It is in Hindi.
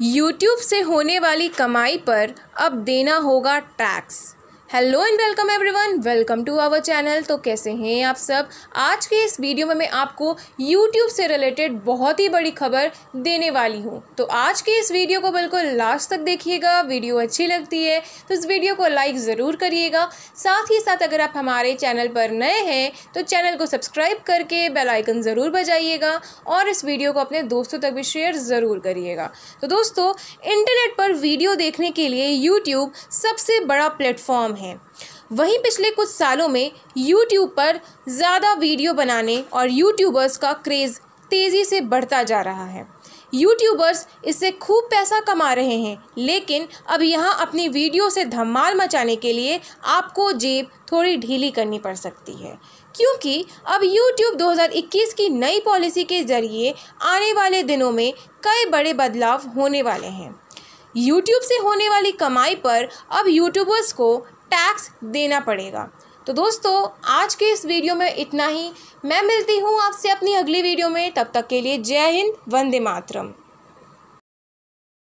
यूट्यूब से होने वाली कमाई पर अब देना होगा tax hello and welcome everyone welcome to our channel तो कैसे हैं आप सब आज के इस वीडियो में मैं आपको यूट्यूब से रिलेटेड बहुत ही बड़ी खबर देने वाली हूं तो आज के इस वीडियो को बिल्कुल लास्ट तक देखिएगा वीडियो अच्छी लगती है तो इस वीडियो को लाइक ज़रूर करिएगा साथ ही साथ अगर आप हमारे चैनल पर नए हैं तो चैनल को सब्सक्राइब करके बेलाइकन ज़रूर बजाइएगा और इस वीडियो को अपने दोस्तों तक भी शेयर ज़रूर करिएगा तो दोस्तों इंटरनेट पर वीडियो देखने के लिए यूट्यूब सबसे बड़ा प्लेटफॉर्म है हैं वहीं पिछले कुछ सालों में यूट्यूब पर ज़्यादा वीडियो बनाने और यूट्यूबर्स का क्रेज़ तेज़ी से बढ़ता जा रहा है यूट्यूबर्स इससे खूब पैसा कमा रहे हैं लेकिन अब यहाँ अपनी वीडियो से धमाल मचाने के लिए आपको जेब थोड़ी ढीली करनी पड़ सकती है क्योंकि अब YouTube 2021 की नई पॉलिसी के ज़रिए आने वाले दिनों में कई बड़े बदलाव होने वाले हैं YouTube से होने वाली कमाई पर अब यूट्यूबर्स को टैक्स देना पड़ेगा तो दोस्तों आज के इस वीडियो में इतना ही मैं मिलती हूँ आपसे अपनी अगली वीडियो में तब तक के लिए जय हिंद वंदे मातरम